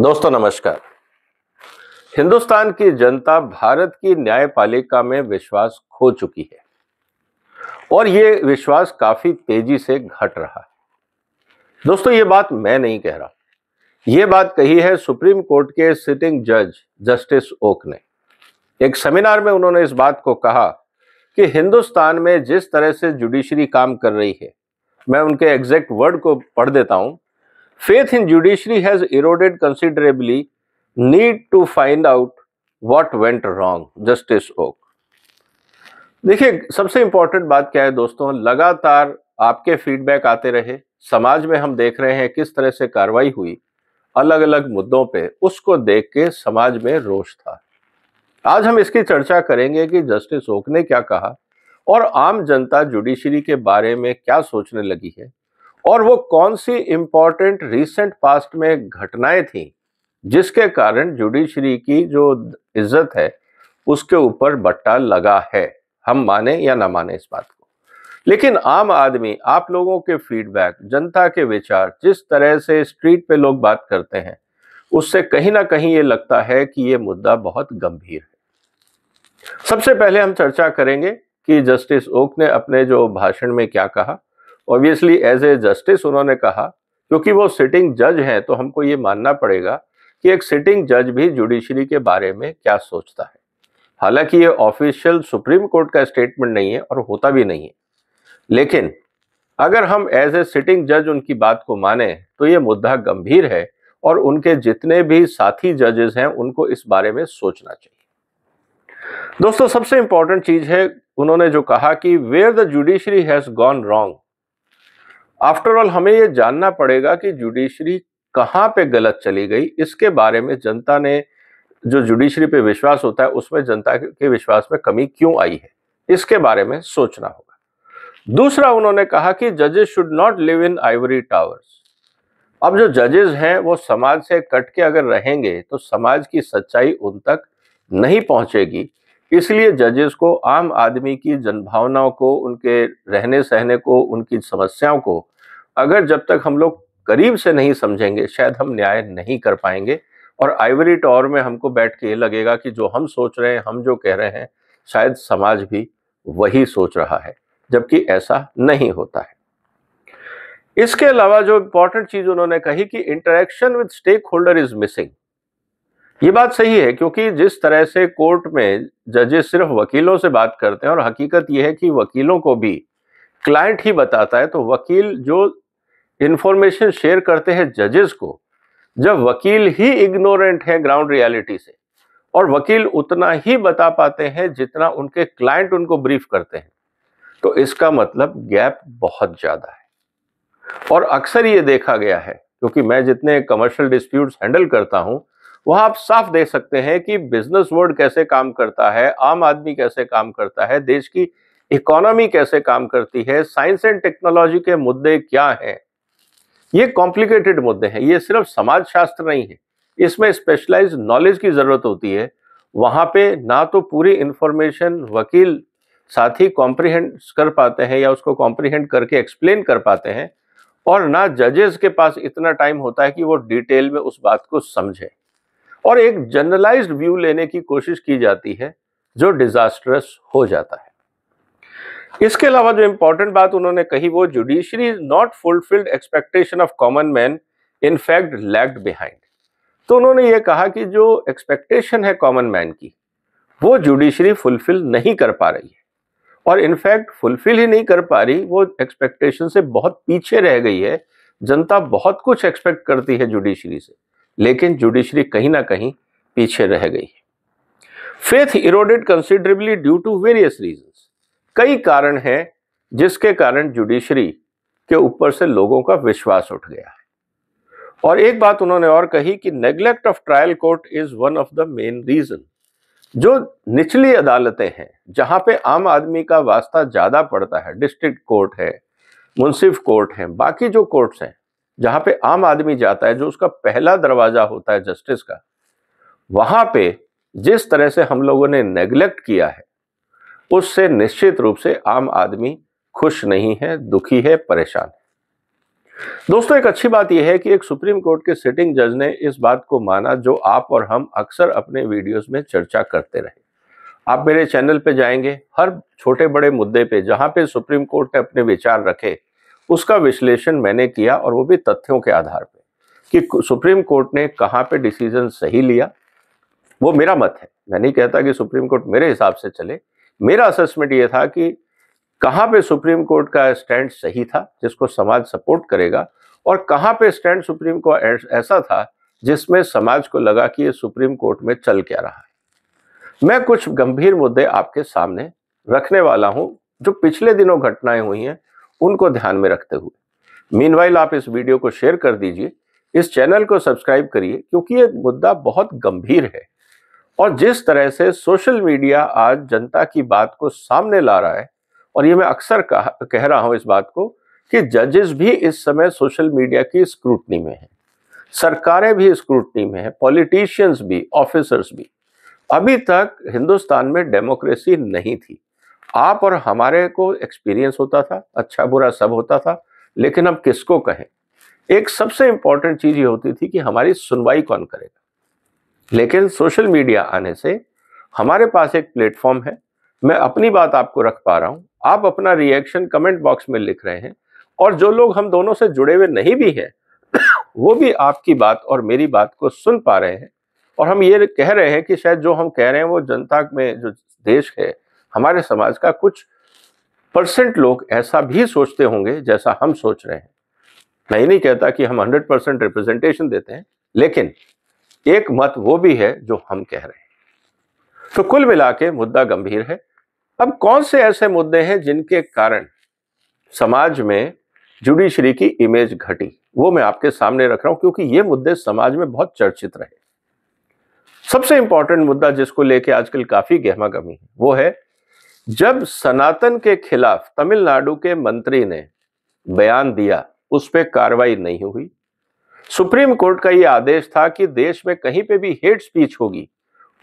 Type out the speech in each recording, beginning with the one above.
दोस्तों नमस्कार हिंदुस्तान की जनता भारत की न्यायपालिका में विश्वास खो चुकी है और ये विश्वास काफी तेजी से घट रहा है दोस्तों ये बात मैं नहीं कह रहा ये बात कही है सुप्रीम कोर्ट के सिटिंग जज जस्टिस ओक ने एक सेमिनार में उन्होंने इस बात को कहा कि हिंदुस्तान में जिस तरह से जुडिशरी काम कर रही है मैं उनके एग्जैक्ट वर्ड को पढ़ देता हूं Faith in judiciary has eroded considerably. Need to find out what went wrong. Justice Oak. देखिए सबसे इम्पोर्टेंट बात क्या है दोस्तों लगातार आपके फीडबैक आते रहे समाज में हम देख रहे हैं किस तरह से कार्रवाई हुई अलग अलग मुद्दों पे उसको देख के समाज में रोष था आज हम इसकी चर्चा करेंगे कि जस्टिस ओक ने क्या कहा और आम जनता जुडिशरी के बारे में क्या सोचने लगी है और वो कौन सी इंपॉर्टेंट रिसेंट पास्ट में घटनाएं थी जिसके कारण जुडिशरी की जो इज्जत है उसके ऊपर बट्टा लगा है हम माने या ना माने इस बात को लेकिन आम आदमी आप लोगों के फीडबैक जनता के विचार जिस तरह से स्ट्रीट पे लोग बात करते हैं उससे कहीं ना कहीं ये लगता है कि ये मुद्दा बहुत गंभीर है सबसे पहले हम चर्चा करेंगे कि जस्टिस ओक ने अपने जो भाषण में क्या कहा ऑब्वियसली एज ए जस्टिस उन्होंने कहा क्योंकि वो सिटिंग जज हैं तो हमको ये मानना पड़ेगा कि एक सिटिंग जज भी जुडिशरी के बारे में क्या सोचता है हालांकि ये ऑफिशियल सुप्रीम कोर्ट का स्टेटमेंट नहीं है और होता भी नहीं है लेकिन अगर हम एज ए सिटिंग जज उनकी बात को माने तो ये मुद्दा गंभीर है और उनके जितने भी साथी जजेस हैं उनको इस बारे में सोचना चाहिए दोस्तों सबसे इंपॉर्टेंट चीज है उन्होंने जो कहा कि where the judiciary has gone wrong after all हमें ये जानना पड़ेगा कि जुडिशरी कहाँ पे गलत चली गई इसके बारे में जनता ने जो जुडिशरी पे विश्वास होता है उसमें जनता के विश्वास में कमी क्यों आई है इसके बारे में सोचना होगा दूसरा उन्होंने कहा कि जजेस should not live in ivory towers अब जो जजेस हैं वो समाज से कट के अगर रहेंगे तो समाज की सच्चाई उन तक नहीं पहुंचेगी इसलिए जजेस को आम आदमी की जनभावनाओं को उनके रहने सहने को उनकी समस्याओं को अगर जब तक हम लोग करीब से नहीं समझेंगे शायद हम न्याय नहीं कर पाएंगे और आइवरी टॉर में हमको बैठ के ये लगेगा कि जो हम सोच रहे हैं हम जो कह रहे हैं शायद समाज भी वही सोच रहा है जबकि ऐसा नहीं होता है इसके अलावा जो इंपॉर्टेंट चीज उन्होंने कही कि interaction with stake holder is missing ये बात सही है क्योंकि जिस तरह से कोर्ट में जजेस सिर्फ वकीलों से बात करते हैं और हकीकत यह है कि वकीलों को भी क्लाइंट ही बताता है तो वकील जो इन्फॉर्मेशन शेयर करते हैं जजेस को जब वकील ही इग्नोरेंट है ग्राउंड रियलिटी से और वकील उतना ही बता पाते हैं जितना उनके क्लाइंट उनको ब्रीफ करते हैं तो इसका मतलब गैप बहुत ज़्यादा है और अक्सर ये देखा गया है क्योंकि मैं जितने कमर्शियल डिस्प्यूट्स हैंडल करता हूँ वह आप साफ देख सकते हैं कि बिजनेस वर्ल्ड कैसे काम करता है आम आदमी कैसे काम करता है देश की इकोनॉमी कैसे काम करती है साइंस एंड टेक्नोलॉजी के मुद्दे क्या हैं ये कॉम्प्लिकेटेड मुद्दे हैं ये सिर्फ समाज शास्त्र नहीं है इसमें स्पेशलाइज नॉलेज की ज़रूरत होती है वहाँ पे ना तो पूरी इंफॉर्मेशन वकील साथी कॉम्प्रीहेंड कर पाते हैं या उसको कॉम्प्रीहेंड करके एक्सप्लेन कर पाते हैं और ना जजेस के पास इतना टाइम होता है कि वो डिटेल में उस बात को समझें और एक जनरलाइज्ड व्यू लेने की कोशिश की जाती है जो डिजास्ट्रस हो जाता है इसके अलावा जो इम्पोर्टेंट बात उन्होंने कही वो judiciary is not fulfilled expectation of common man in fact lagged behind तो उन्होंने ये कहा कि जो एक्सपेक्टेशन है कॉमन मैन की वो जुडिशरी फुलफिल नहीं कर पा रही है और इनफैक्ट फुलफिल ही नहीं कर पा रही वो एक्सपेक्टेशन से बहुत पीछे रह गई है जनता बहुत कुछ एक्सपेक्ट करती है जुडिशरी से लेकिन जुडिशरी कहीं ना कहीं पीछे रह गई है faith eroded considerably due to various reason कई कारण हैं जिसके कारण जुडिशरी के ऊपर से लोगों का विश्वास उठ गया है और एक बात उन्होंने और कही कि neglect of trial court is one of the main reason जो निचली अदालतें हैं जहां पे आम आदमी का वास्ता ज्यादा पड़ता है डिस्ट्रिक्ट कोर्ट है मुंसिफ कोर्ट है बाकी जो कोर्ट्स हैं जहां पे आम आदमी जाता है जो उसका पहला दरवाजा होता है जस्टिस का वहां पे जिस तरह से हम लोगों ने नेग्लेक्ट किया है उससे निश्चित रूप से आम आदमी खुश नहीं है दुखी है परेशान है दोस्तों एक अच्छी बात यह है कि एक सुप्रीम कोर्ट के सिटिंग जज ने इस बात को माना जो आप और हम अक्सर अपने वीडियोस में चर्चा करते रहे आप मेरे चैनल पे जाएंगे हर छोटे बड़े मुद्दे पे जहां पे सुप्रीम कोर्ट ने अपने विचार रखे उसका विश्लेषण मैंने किया और वो भी तथ्यों के आधार पर कि सुप्रीम कोर्ट ने कहाँ पे डिसीजन सही लिया वो मेरा मत है मैं नहीं कहता कि सुप्रीम कोर्ट मेरे हिसाब से चले मेरा असेसमेंट ये था कि कहाँ पे सुप्रीम कोर्ट का स्टैंड सही था जिसको समाज सपोर्ट करेगा और कहाँ पे स्टैंड सुप्रीम को ऐसा था जिसमें समाज को लगा कि ये सुप्रीम कोर्ट में चल क्या रहा है मैं कुछ गंभीर मुद्दे आपके सामने रखने वाला हूँ जो पिछले दिनों घटनाएं हुई हैं उनको ध्यान में रखते हुए मीनवाइल आप इस वीडियो को शेयर कर दीजिए इस चैनल को सब्सक्राइब करिए क्योंकि ये मुद्दा बहुत गंभीर है और जिस तरह से सोशल मीडिया आज जनता की बात को सामने ला रहा है और ये मैं अक्सर कह रहा हूँ इस बात को कि जजेस भी इस समय सोशल मीडिया की स्क्रूटनी में हैं सरकारें भी स्क्रूटनी में हैं पॉलिटिशियंस भी ऑफिसर्स भी अभी तक हिंदुस्तान में डेमोक्रेसी नहीं थी आप और हमारे को एक्सपीरियंस होता था अच्छा बुरा सब होता था लेकिन हम किसको कहें एक सबसे इंपॉर्टेंट चीज़ ये होती थी कि हमारी सुनवाई कौन करेगा लेकिन सोशल मीडिया आने से हमारे पास एक प्लेटफॉर्म है मैं अपनी बात आपको रख पा रहा हूँ आप अपना रिएक्शन कमेंट बॉक्स में लिख रहे हैं और जो लोग हम दोनों से जुड़े हुए नहीं भी हैं वो भी आपकी बात और मेरी बात को सुन पा रहे हैं और हम ये कह रहे हैं कि शायद जो हम कह रहे हैं वो जनता में जो देश है हमारे समाज का कुछ परसेंट लोग ऐसा भी सोचते होंगे जैसा हम सोच रहे हैं मैं नहीं कहता कि हम 100 परसेंट रिप्रेजेंटेशन देते हैं लेकिन एक मत वो भी है जो हम कह रहे हैं तो कुल मिला के मुद्दा गंभीर है अब कौन से ऐसे मुद्दे हैं जिनके कारण समाज में जुडिशरी की इमेज घटी वो मैं आपके सामने रख रहा हूं क्योंकि ये मुद्दे समाज में बहुत चर्चित रहे सबसे इंपॉर्टेंट मुद्दा जिसको लेके आजकल काफी गहमा गमी है वो है जब सनातन के खिलाफ तमिलनाडु के मंत्री ने बयान दिया उस पर कार्रवाई नहीं हुई सुप्रीम कोर्ट का यह आदेश था कि देश में कहीं पे भी हेट स्पीच होगी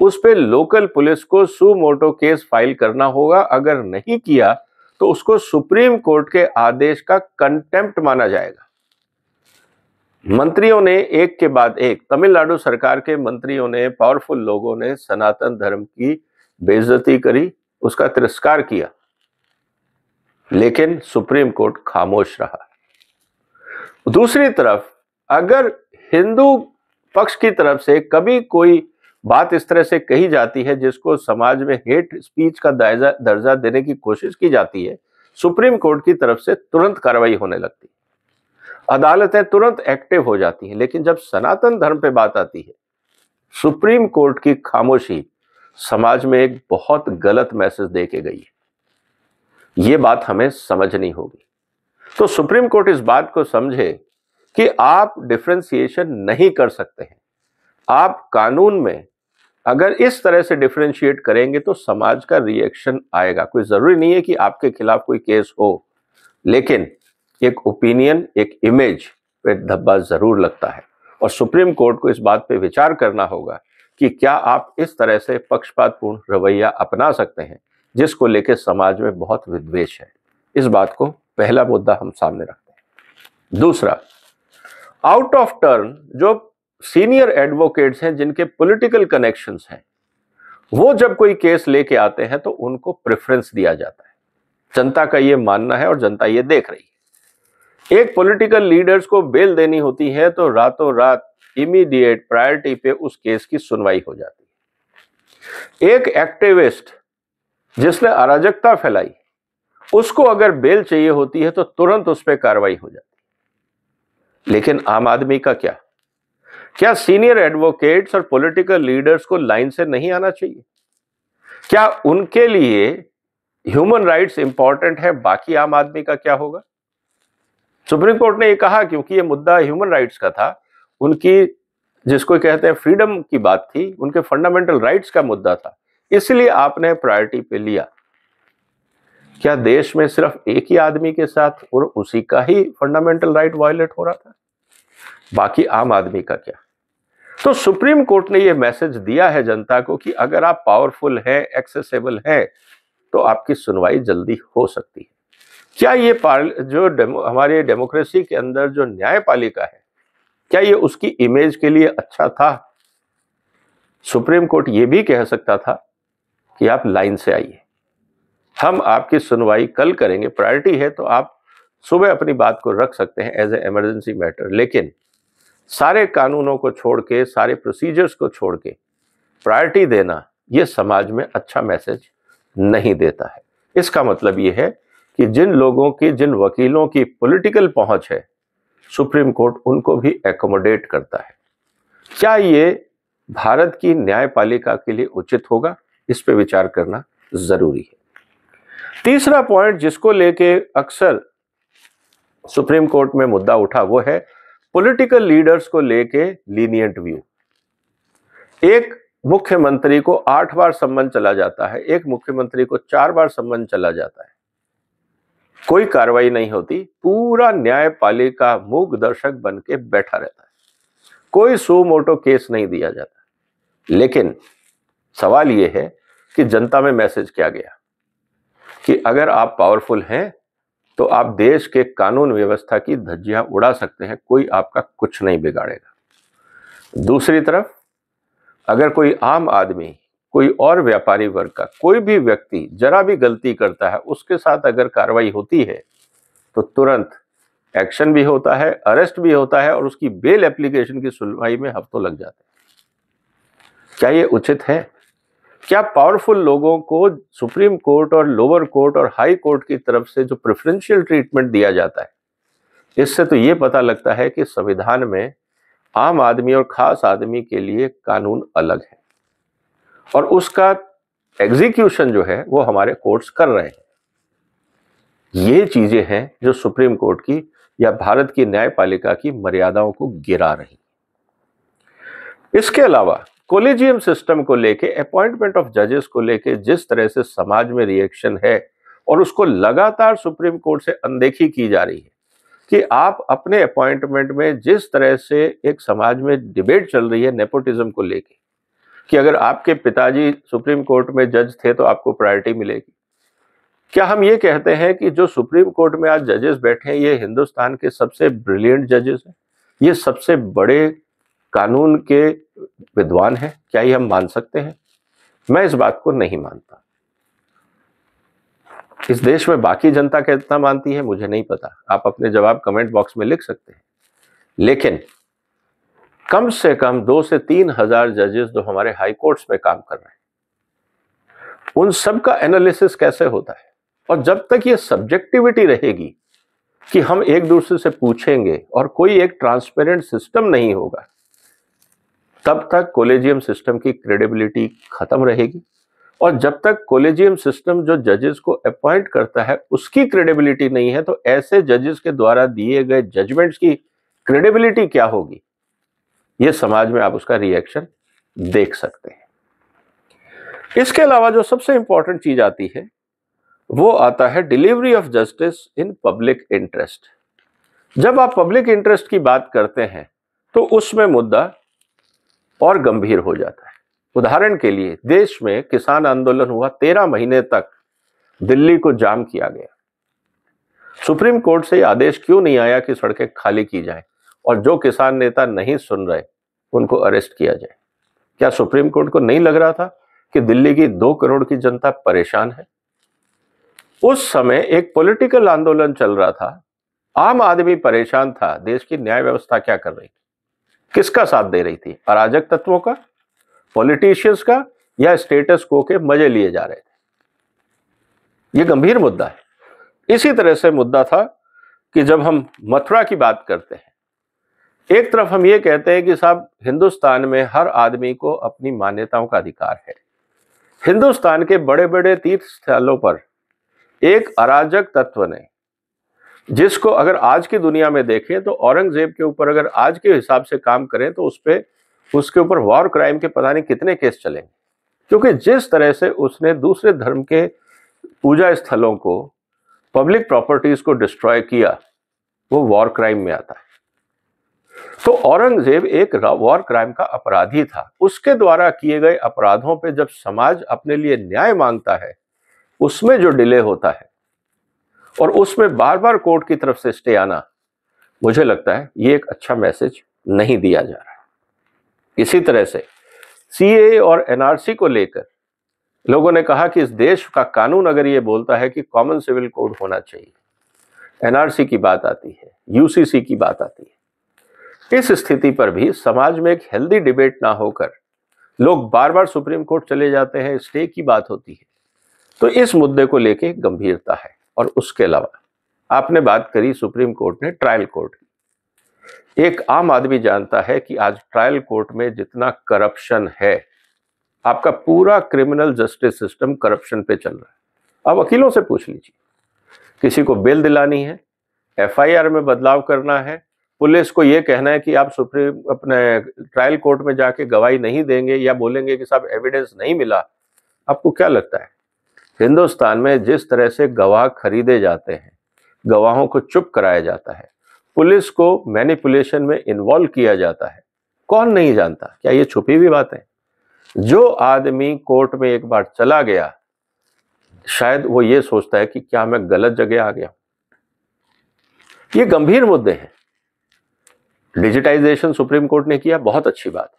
उस पर लोकल पुलिस को सुमोटो केस फाइल करना होगा अगर नहीं किया तो उसको सुप्रीम कोर्ट के आदेश का कंटेम्प्ट माना जाएगा मंत्रियों ने एक के बाद एक तमिलनाडु सरकार के मंत्रियों ने पावरफुल लोगों ने सनातन धर्म की बेजती करी उसका तिरस्कार किया लेकिन सुप्रीम कोर्ट खामोश रहा दूसरी तरफ अगर हिंदू पक्ष की तरफ से कभी कोई बात इस तरह से कही जाती है जिसको समाज में हेट स्पीच का दर्जा देने की कोशिश की जाती है सुप्रीम कोर्ट की तरफ से तुरंत कार्रवाई होने लगती है अदालतें तुरंत एक्टिव हो जाती हैं लेकिन जब सनातन धर्म पे बात आती है सुप्रीम कोर्ट की खामोशी समाज में एक बहुत गलत मैसेज दे के गई है ये बात हमें समझनी होगी तो सुप्रीम कोर्ट इस बात को समझे कि आप डिफ्रेंसिएशन नहीं कर सकते हैं आप कानून में अगर इस तरह से डिफ्रेंशिएट करेंगे तो समाज का रिएक्शन आएगा कोई ज़रूरी नहीं है कि आपके खिलाफ कोई केस हो लेकिन एक ओपिनियन एक इमेज पे धब्बा ज़रूर लगता है और सुप्रीम कोर्ट को इस बात पे विचार करना होगा कि क्या आप इस तरह से पक्षपातपूर्ण रवैया अपना सकते हैं जिसको लेकर समाज में बहुत विद्वेष है इस बात को पहला मुद्दा हम सामने रखते हैं दूसरा आउट ऑफ टर्न जो सीनियर एडवोकेट्स हैं जिनके पॉलिटिकल कनेक्शंस हैं वो जब कोई केस लेके आते हैं तो उनको प्रेफरेंस दिया जाता है जनता का ये मानना है और जनता ये देख रही है एक पॉलिटिकल लीडर्स को बेल देनी होती है तो रातों रात इमीडिएट प्रायोरिटी पे उस केस की सुनवाई हो जाती है एक एक्टिविस्ट जिसने अराजकता फैलाई उसको अगर बेल चाहिए होती है तो तुरंत उस पर कार्रवाई हो जाती है लेकिन आम आदमी का क्या क्या सीनियर एडवोकेट्स और पॉलिटिकल लीडर्स को लाइन से नहीं आना चाहिए क्या उनके लिए ह्यूमन राइट्स इंपॉर्टेंट है बाकी आम आदमी का क्या होगा सुप्रीम कोर्ट ने यह कहा क्योंकि यह मुद्दा ह्यूमन राइट्स का था उनकी जिसको कहते हैं फ्रीडम की बात थी उनके फंडामेंटल राइट्स का मुद्दा था इसलिए आपने प्रायोरिटी पे लिया क्या देश में सिर्फ एक ही आदमी के साथ और उसी का ही फंडामेंटल राइट वायलेट हो रहा था बाकी आम आदमी का क्या तो सुप्रीम कोर्ट ने यह मैसेज दिया है जनता को कि अगर आप पावरफुल हैं एक्सेसेबल हैं तो आपकी सुनवाई जल्दी हो सकती है क्या ये जो डेमो, हमारे डेमोक्रेसी के अंदर जो न्यायपालिका है क्या ये उसकी इमेज के लिए अच्छा था सुप्रीम कोर्ट ये भी कह सकता था कि आप लाइन से आइए हम आपकी सुनवाई कल करेंगे प्रायोरिटी है तो आप सुबह अपनी बात को रख सकते हैं एज ए एमरजेंसी मैटर लेकिन सारे कानूनों को छोड़ के सारे प्रोसीजर्स को छोड़ के प्रायोरिटी देना ये समाज में अच्छा मैसेज नहीं देता है इसका मतलब ये है कि जिन लोगों की जिन वकीलों की पॉलिटिकल पहुंच है सुप्रीम कोर्ट उनको भी एकोमोडेट करता है क्या ये भारत की न्यायपालिका के लिए उचित होगा इस पर विचार करना ज़रूरी है तीसरा पॉइंट जिसको लेके अक्सर सुप्रीम कोर्ट में मुद्दा उठा वो है पॉलिटिकल लीडर्स को लेके लीनियंट व्यू एक मुख्यमंत्री को आठ बार संबंध चला जाता है एक मुख्यमंत्री को चार बार संबंध चला जाता है कोई कार्रवाई नहीं होती पूरा न्यायपालिका मूक दर्शक बन के बैठा रहता है कोई मोटो केस नहीं दिया जाता लेकिन सवाल यह है कि जनता में मैसेज क्या गया कि अगर आप पावरफुल हैं तो आप देश के कानून व्यवस्था की धज्जियां उड़ा सकते हैं कोई आपका कुछ नहीं बिगाड़ेगा दूसरी तरफ अगर कोई आम आदमी कोई और व्यापारी वर्ग का कोई भी व्यक्ति जरा भी गलती करता है उसके साथ अगर कार्रवाई होती है तो तुरंत एक्शन भी होता है अरेस्ट भी होता है और उसकी बेल एप्लीकेशन की सुनवाई में हफ्तों लग जाते हैं क्या ये उचित है क्या पावरफुल लोगों को सुप्रीम कोर्ट और लोअर कोर्ट और हाई कोर्ट की तरफ से जो प्रेफरेंशियल ट्रीटमेंट दिया जाता है इससे तो ये पता लगता है कि संविधान में आम आदमी और खास आदमी के लिए कानून अलग है और उसका एग्जीक्यूशन जो है वो हमारे कोर्ट्स कर रहे हैं ये चीजें हैं जो सुप्रीम कोर्ट की या भारत की न्यायपालिका की मर्यादाओं को गिरा रही इसके अलावा कोलिजियम सिस्टम को लेके अपॉइंटमेंट ऑफ जजेस को लेके जिस तरह से समाज में रिएक्शन है और उसको लगातार सुप्रीम कोर्ट से अनदेखी की जा रही है कि आप अपने अपॉइंटमेंट में जिस तरह से एक समाज में डिबेट चल रही है नेपोटिज्म को लेके कि अगर आपके पिताजी सुप्रीम कोर्ट में जज थे तो आपको प्रायोरिटी मिलेगी क्या हम ये कहते हैं कि जो सुप्रीम कोर्ट में आज जजेस बैठे हैं ये हिंदुस्तान के सबसे ब्रिलियंट जजेस हैं ये सबसे बड़े कानून के विद्वान हैं क्या ये हम मान सकते हैं मैं इस बात को नहीं मानता इस देश में बाकी जनता कितना मानती है मुझे नहीं पता आप अपने जवाब कमेंट बॉक्स में लिख सकते हैं लेकिन कम से कम दो से तीन हजार जजेस जो हमारे हाई कोर्ट्स में काम कर रहे हैं उन सब का एनालिसिस कैसे होता है और जब तक ये सब्जेक्टिविटी रहेगी कि हम एक दूसरे से पूछेंगे और कोई एक ट्रांसपेरेंट सिस्टम नहीं होगा तब तक कोलेजियम सिस्टम की क्रेडिबिलिटी खत्म रहेगी और जब तक कोलेजियम सिस्टम जो जजेस को अपॉइंट करता है उसकी क्रेडिबिलिटी नहीं है तो ऐसे जजेस के द्वारा दिए गए जजमेंट्स की क्रेडिबिलिटी क्या होगी ये समाज में आप उसका रिएक्शन देख सकते हैं इसके अलावा जो सबसे इंपॉर्टेंट चीज आती है वो आता है delivery of justice in public interest जब आप पब्लिक इंटरेस्ट की बात करते हैं तो उसमें मुद्दा और गंभीर हो जाता है उदाहरण के लिए देश में किसान आंदोलन हुआ तेरह महीने तक दिल्ली को जाम किया गया सुप्रीम कोर्ट से आदेश क्यों नहीं आया कि सड़कें खाली की जाएं और जो किसान नेता नहीं सुन रहे उनको अरेस्ट किया जाए क्या सुप्रीम कोर्ट को नहीं लग रहा था कि दिल्ली की दो करोड़ की जनता परेशान है उस समय एक पॉलिटिकल आंदोलन चल रहा था आम आदमी परेशान था देश की न्याय व्यवस्था क्या कर रही थी किसका साथ दे रही थी अराजक तत्वों का पॉलिटिशियंस का या स्टेटस को के मजे लिए जा रहे थे यह गंभीर मुद्दा है इसी तरह से मुद्दा था कि जब हम मथुरा की बात करते हैं एक तरफ हम ये कहते हैं कि साहब हिंदुस्तान में हर आदमी को अपनी मान्यताओं का अधिकार है हिंदुस्तान के बड़े बड़े तीर्थ स्थलों पर एक अराजक तत्व ने जिसको अगर आज की दुनिया में देखें तो औरंगजेब के ऊपर अगर आज के हिसाब से काम करें तो उस पर उसके ऊपर वॉर क्राइम के पता नहीं कितने केस चलेंगे क्योंकि जिस तरह से उसने दूसरे धर्म के पूजा स्थलों को पब्लिक प्रॉपर्टीज को डिस्ट्रॉय किया वो वॉर क्राइम में आता है तो औरंगजेब एक वॉर क्राइम का अपराधी था उसके द्वारा किए गए अपराधों पे जब समाज अपने लिए न्याय मांगता है उसमें जो डिले होता है और उसमें बार बार कोर्ट की तरफ से स्टे आना मुझे लगता है ये एक अच्छा मैसेज नहीं दिया जा रहा इसी तरह से सीए और एनआरसी को लेकर लोगों ने कहा कि इस देश का कानून अगर ये बोलता है कि कॉमन सिविल कोड होना चाहिए एनआरसी की बात आती है यूसीसी की बात आती है इस स्थिति पर भी समाज में एक हेल्दी डिबेट ना होकर लोग बार बार सुप्रीम कोर्ट चले जाते हैं स्टे की बात होती है तो इस मुद्दे को लेके गंभीरता है और उसके अलावा आपने बात करी सुप्रीम कोर्ट ने ट्रायल कोर्ट की एक आम आदमी जानता है कि आज ट्रायल कोर्ट में जितना करप्शन है आपका पूरा क्रिमिनल जस्टिस सिस्टम करप्शन पे चल रहा है अब वकीलों से पूछ लीजिए किसी को बेल दिलानी है एफआईआर में बदलाव करना है पुलिस को यह कहना है कि आप सुप्रीम अपने ट्रायल कोर्ट में जाके गवाही नहीं देंगे या बोलेंगे कि साहब एविडेंस नहीं मिला आपको क्या लगता है हिंदुस्तान में जिस तरह से गवाह खरीदे जाते हैं गवाहों को चुप कराया जाता है पुलिस को मैनिपुलेशन में इन्वॉल्व किया जाता है कौन नहीं जानता क्या ये छुपी हुई बात है जो आदमी कोर्ट में एक बार चला गया शायद वो ये सोचता है कि क्या मैं गलत जगह आ गया ये गंभीर मुद्दे हैं डिजिटाइजेशन सुप्रीम कोर्ट ने किया बहुत अच्छी बात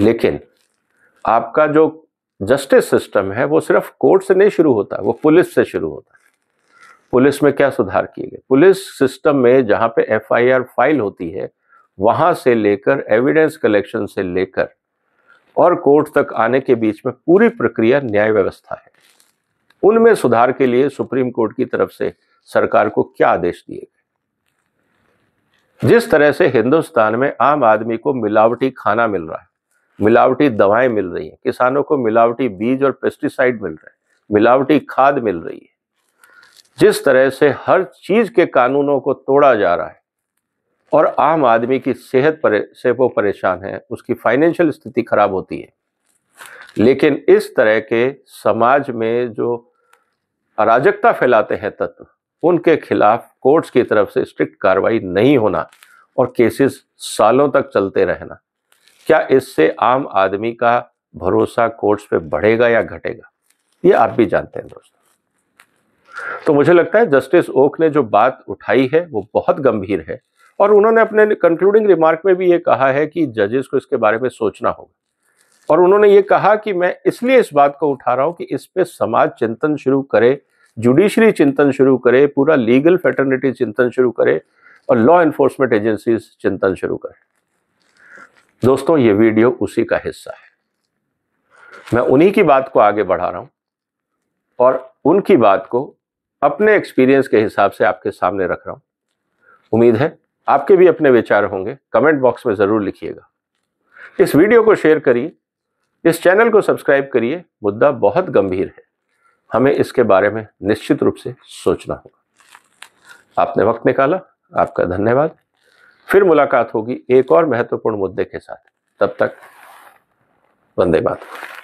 लेकिन आपका जो जस्टिस सिस्टम है वो सिर्फ कोर्ट से नहीं शुरू होता वो पुलिस से शुरू होता है पुलिस में क्या सुधार किए गए पुलिस सिस्टम में जहाँ पे एफआईआर फाइल होती है वहाँ से लेकर एविडेंस कलेक्शन से लेकर और कोर्ट तक आने के बीच में पूरी प्रक्रिया न्याय व्यवस्था है उनमें सुधार के लिए सुप्रीम कोर्ट की तरफ से सरकार को क्या आदेश दिए गए जिस तरह से हिंदुस्तान में आम आदमी को मिलावटी खाना मिल रहा है मिलावटी दवाएं मिल रही हैं किसानों को मिलावटी बीज और पेस्टिसाइड मिल रहे हैं मिलावटी खाद मिल रही है जिस तरह से हर चीज के कानूनों को तोड़ा जा रहा है और आम आदमी की सेहत पर से वो परेशान है उसकी फाइनेंशियल स्थिति खराब होती है लेकिन इस तरह के समाज में जो अराजकता फैलाते हैं तत्व उनके खिलाफ कोर्ट्स की तरफ से स्ट्रिक्ट कार्रवाई नहीं होना और केसेस सालों तक चलते रहना क्या इससे आम आदमी का भरोसा कोर्ट्स पे बढ़ेगा या घटेगा ये आप भी जानते हैं दोस्तों तो मुझे लगता है जस्टिस ओक ने जो बात उठाई है वो बहुत गंभीर है और उन्होंने अपने कंक्लूडिंग रिमार्क में भी ये कहा है कि जजेस को इसके बारे में सोचना होगा और उन्होंने ये कहा कि मैं इसलिए इस बात को उठा रहा हूं कि इस पर समाज चिंतन शुरू करे जुडिशरी चिंतन शुरू करे पूरा लीगल फेटर्निटी चिंतन शुरू करे और लॉ एनफोर्समेंट एजेंसीज चिंतन शुरू करें दोस्तों ये वीडियो उसी का हिस्सा है मैं उन्हीं की बात को आगे बढ़ा रहा हूँ और उनकी बात को अपने एक्सपीरियंस के हिसाब से आपके सामने रख रहा हूँ उम्मीद है आपके भी अपने विचार होंगे कमेंट बॉक्स में ज़रूर लिखिएगा इस वीडियो को शेयर करिए इस चैनल को सब्सक्राइब करिए मुद्दा बहुत गंभीर है हमें इसके बारे में निश्चित रूप से सोचना होगा आपने वक्त निकाला आपका धन्यवाद फिर मुलाकात होगी एक और महत्वपूर्ण मुद्दे के साथ तब तक वंदे मातरम